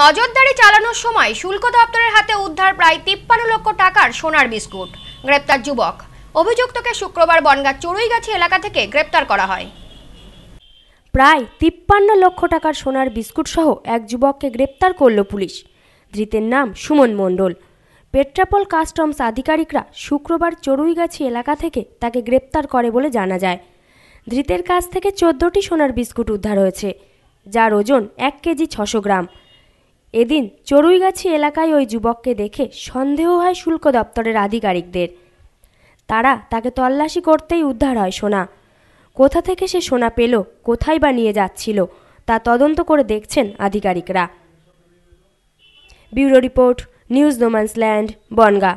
নজরদারি চালানোর সময় শুল্ক দপ্তরের হাতে উদ্ধার প্রায় তিপ্পান্ন লক্ষ টাকার সোনার বিস্কুট গ্রেপ্তার যুবক অভিযুক্তকে শুক্রবার বনগাঁ চড়ুইগাছি এলাকা থেকে গ্রেপ্তার করা হয় প্রায় তিপ্পান্ন লক্ষ টাকার সোনার বিস্কুট সহ এক যুবককে গ্রেপ্তার করল পুলিশ ধৃতের নাম সুমন মণ্ডল পেট্রাপল কাস্টমস আধিকারিকরা শুক্রবার চড়ুইগাছি এলাকা থেকে তাকে গ্রেপ্তার করে বলে জানা যায় ধৃতের কাছ থেকে চোদ্দটি সোনার বিস্কুট উদ্ধার হয়েছে যার ওজন এক কেজি ছশো গ্রাম এদিন চড়ুইগাছি এলাকায় ওই যুবককে দেখে সন্দেহ হয় শুল্ক দপ্তরের আধিকারিকদের তারা তাকে তল্লাশি করতেই উদ্ধার হয় সোনা কোথা থেকে সে সোনা পেল কোথায় বা নিয়ে যাচ্ছিল তা তদন্ত করে দেখছেন আধিকারিকরা bureau report news no man's land Bongaon